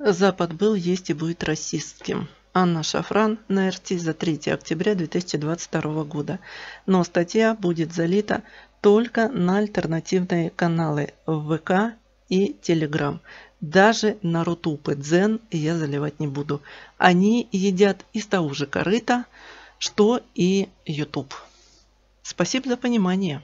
Запад был, есть и будет расистским. Анна Шафран на РТ за 3 октября 2022 года. Но статья будет залита только на альтернативные каналы ВК и Телеграм. Даже на Рутуб и Дзен я заливать не буду. Они едят из того же корыта, что и YouTube. Спасибо за понимание.